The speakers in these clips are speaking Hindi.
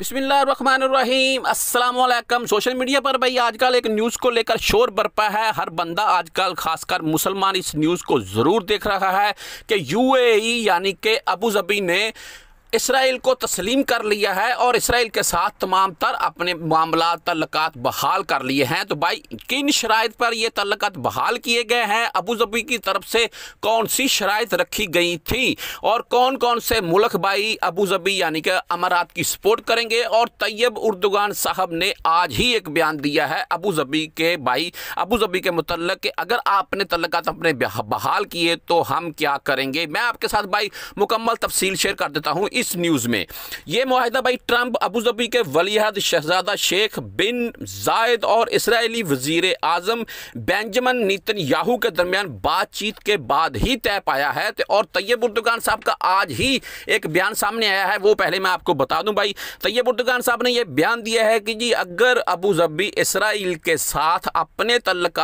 अस्सलाम सोशल मीडिया पर भाई आजकल एक न्यूज़ को लेकर शोर बरपा है हर बंदा आजकल खासकर मुसलमान इस न्यूज़ को ज़रूर देख रहा है कि यूएई यानी कि अबू जबी ने इसराइल को तस्लीम कर लिया है और इसराइल के साथ तमाम तर अपने मामला तल्लक़ात बहाल कर लिए हैं तो भाई किन शराइ पर ये तल्लक़ात बहाल किए गए हैं अबूजबी की तरफ से कौन सी शराइ रखी गई थी और कौन कौन से मुल्क भाई अबूजबी यानी कि अमारात की सपोर्ट करेंगे और तैयब उर्दगान साहब ने आज ही एक बयान दिया है अबूजबी के भाई अबूजबी के मुतल के अगर आपने तल्लक़ात अपने बहाल किए तो हम क्या करेंगे मैं आपके साथ भाई मुकम्मल तफसील शेयर कर देता हूँ इस न्यूज़ में यह माहिदा भाई ट्रंप अबूजबी के वलीहद शहजादा शेख बिन जायद और इसराइली वजीर आजम बेंजमन नितन याहू के दरमियान बातचीत के बाद ही तय पाया है और तैयब उर्दगान साहब का आज ही एक बयान सामने आया है वो पहले मैं आपको बता दूं भाई तैयब उर्दगान साहब ने यह बयान दिया है कि जी अगर अबूजबी इसराइल के साथ अपने तल्लक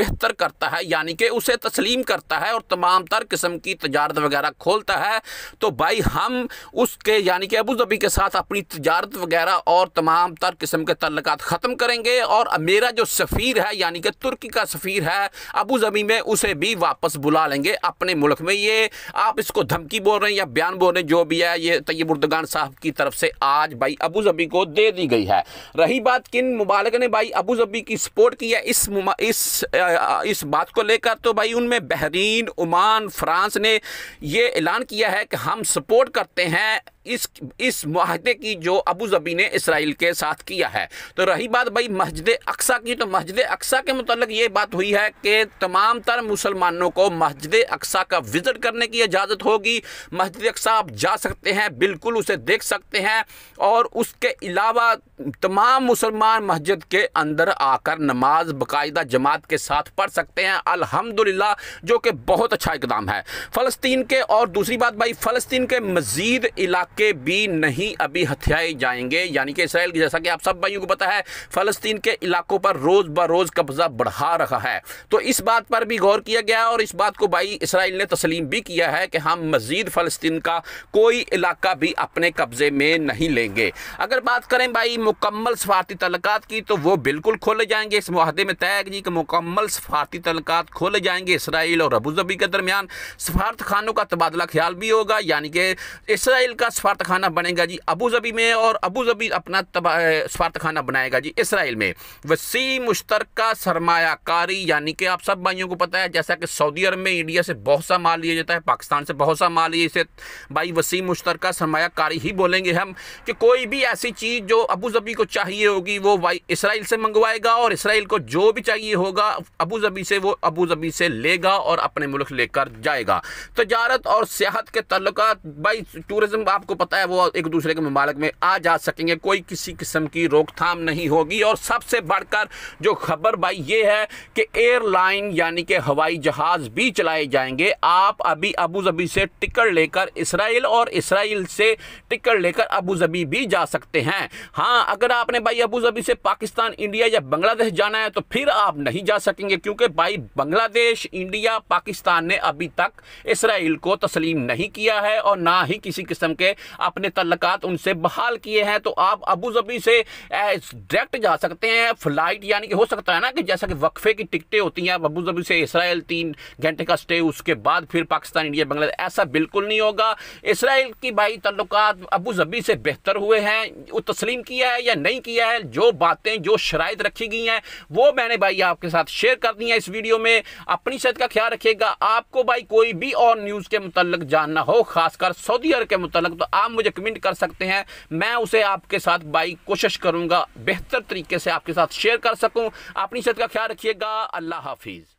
बेहतर करता है यानी कि उसे तस्लीम करता है और तमाम तर किस्म की तजारत वगैरह खोलता है तो भाई हम उसके यानी कि अबूधाबी के साथ अपनी तजारत वगैरह और तमाम तर किस्म के तल्लक ख़त्म करेंगे और मेरा जो सफ़ीर है यानी कि तुर्की का सफ़ीर है अबूधाबी में उसे भी वापस बुला लेंगे अपने मुल्क में ये आप इसको धमकी बोल रहे हैं या बयान बोल रहे हैं जो भी है ये तैयब उर्दगान साहब की तरफ से आज भाई अबूधाबी को दे दी गई है रही बात किन मुबालक ने भाई अबूधाबी की सपोर्ट की है इस इस इस बात को लेकर तो भाई उनमें बहरीन ओमान फ्रांस ने ये ऐलान किया है कि हम सपोर्ट करते हैं that इस इस माहदे की जो अबू जबी ने इसराइल के साथ किया है तो रही बात भाई मस्जिद अक्सा की तो मस्जिद अक्सा के मतलब ये बात हुई है कि तमाम तर मुसलमानों को मस्जिद अक्सा का विज़िट करने की इजाज़त होगी मस्जिद अक्सा आप जा सकते हैं बिल्कुल उसे देख सकते हैं और उसके अलावा तमाम मुसलमान मस्जिद के अंदर आकर नमाज बाकायदा जमात के साथ पढ़ सकते हैं अल्हम्दुलिल्लाह जो कि बहुत अच्छा इकदाम है फ़लस्तीन के और दूसरी बात भाई फ़लस्तीन के मज़ीद इलाक के भी नहीं अभी हथियाए जाएंगे यानी कि इसराइल की जैसा कि आप सब भाइयों को पता है फ़लस्तीन के इलाकों पर रोज़ ब रोज़ कब्ज़ा बढ़ा रहा है तो इस बात पर भी गौर किया गया और इस बात को भाई इसराइल ने तस्लीम भी किया है कि हम मज़ीद फ़लस्तीन का कोई इलाका भी अपने कब्ज़े में नहीं लेंगे अगर बात करें भाई मुकम्मल सफारती तलक़ की तो वो बिल्कुल खोले जाएंगे इस माहदे में तय जी कि मुकम्मल सफारती तलक़ खोले जाएंगे इसराइल और अबूजबी के दरमियान सफारत खानों का तबादला ख्याल भी होगा यानी कि इसराइल का स्वार्थ खाना बनेगा जी अबू जबी में और अबू जबी अपना स्वार्थ खाना बनाएगा जी इसराइल में वसी मुश्तर सरमाकारी यानी कि आप सब भाइयों को पता है जैसा कि सऊदी अरब में इंडिया से बहुत सा माल लिया जाता है पाकिस्तान से बहुत सा माल लिया इसे भाई वसी मुश्तर सरमाकारी ही बोलेंगे हम कि कोई भी ऐसी चीज़ जो अबू जबी को चाहिए होगी वो भाई इसराइल से मंगवाएगा और इसराइल को जो भी चाहिए होगा अबू जबी से वो अबू जबी से लेगा और अपने मुल्क लेकर जाएगा तजारत और सियाहत के तल्लक भाई टूरिज़म आपको तो पता है वो एक दूसरे के ममालक में आ जा सकेंगे कोई किसी किस्म की रोकथाम नहीं होगी और सबसे बढ़कर जो खबर भाई ये है कि एयरलाइन यानी कि हवाई जहाज़ भी चलाए जाएंगे आप अभी अबू जबी से टिकट लेकर इसराइल और इसराइल से टिकट लेकर अबू जबी भी जा सकते हैं हाँ अगर आपने भाई अबू जबी से पाकिस्तान इंडिया या बांग्लादेश जाना है तो फिर आप नहीं जा सकेंगे क्योंकि भाई बांग्लादेश इंडिया पाकिस्तान ने अभी तक इसराइल को तस्लीम नहीं किया है और ना ही किसी किस्म के अपने तल्लक उनसे बहाल किए हैं तो आप अबू जबी से डायरेक्ट जा सकते हैं फ्लाइट यानी कि हो सकता है ना कि जैसा कि वक्फे की टिकटें होती हैं आप अबू जबी से इसराइल तीन घंटे का स्टे उसके बाद फिर पाकिस्तान इंडिया बांग्लादेश ऐसा बिल्कुल नहीं होगा इसराइल की भाई तल्लक अबू जबी से बेहतर हुए हैं वो तस्लीम किया है या नहीं किया है जो बातें जो शराय रखी गई हैं वो मैंने भाई आपके साथ शेयर कर दी है इस वीडियो में अपनी सेहत का ख्याल रखिएगा आपको भाई कोई भी और न्यूज़ के मुतल जानना हो खासकर सऊदी अरब के मुतल तो आप मुझे कमेंट कर सकते हैं मैं उसे आपके साथ बाई कोशिश करूंगा बेहतर तरीके से आपके साथ शेयर कर सकूं अपनी सेहत का ख्याल रखिएगा अल्लाह हाफिज़